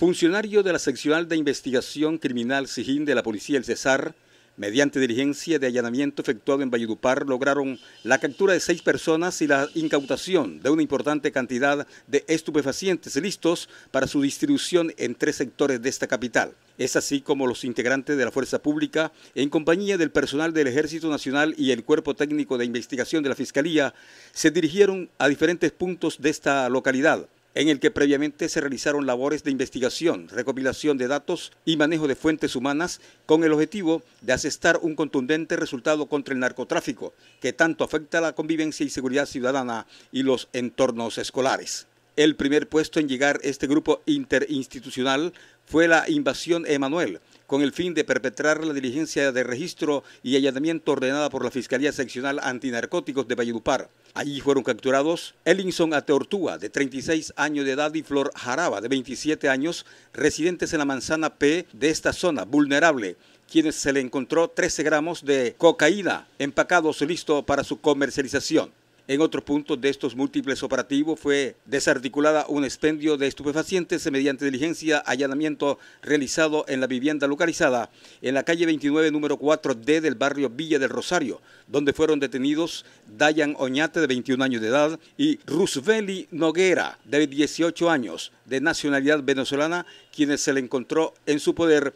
Funcionario de la seccional de investigación criminal SIGIN de la Policía del Cesar, mediante diligencia de allanamiento efectuado en Valledupar, lograron la captura de seis personas y la incautación de una importante cantidad de estupefacientes listos para su distribución en tres sectores de esta capital. Es así como los integrantes de la Fuerza Pública, en compañía del personal del Ejército Nacional y el Cuerpo Técnico de Investigación de la Fiscalía, se dirigieron a diferentes puntos de esta localidad en el que previamente se realizaron labores de investigación, recopilación de datos y manejo de fuentes humanas con el objetivo de asestar un contundente resultado contra el narcotráfico que tanto afecta a la convivencia y seguridad ciudadana y los entornos escolares. El primer puesto en llegar este grupo interinstitucional fue la invasión Emanuel, con el fin de perpetrar la diligencia de registro y allanamiento ordenada por la Fiscalía Seccional Antinarcóticos de Valledupar. Allí fueron capturados Ellinson Ateortúa, de 36 años de edad, y Flor Jaraba, de 27 años, residentes en la manzana P de esta zona vulnerable, quienes se le encontró 13 gramos de cocaína empacados listo para su comercialización. En otro punto de estos múltiples operativos fue desarticulada un expendio de estupefacientes mediante diligencia allanamiento realizado en la vivienda localizada en la calle 29, número 4D del barrio Villa del Rosario, donde fueron detenidos Dayan Oñate, de 21 años de edad, y Rusveli Noguera, de 18 años, de nacionalidad venezolana, quienes se le encontró en su poder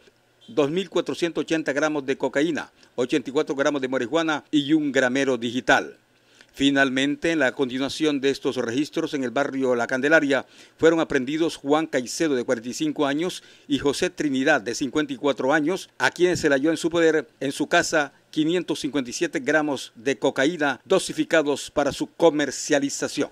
2.480 gramos de cocaína, 84 gramos de marihuana y un gramero digital. Finalmente, en la continuación de estos registros en el barrio La Candelaria, fueron aprendidos Juan Caicedo, de 45 años, y José Trinidad, de 54 años, a quienes se le halló en su poder, en su casa, 557 gramos de cocaína dosificados para su comercialización.